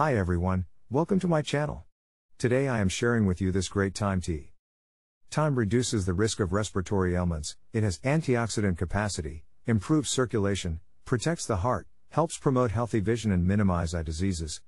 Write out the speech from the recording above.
Hi everyone, welcome to my channel. Today I am sharing with you this great thyme tea. Thyme reduces the risk of respiratory ailments, it has antioxidant capacity, improves circulation, protects the heart, helps promote healthy vision and minimize eye diseases,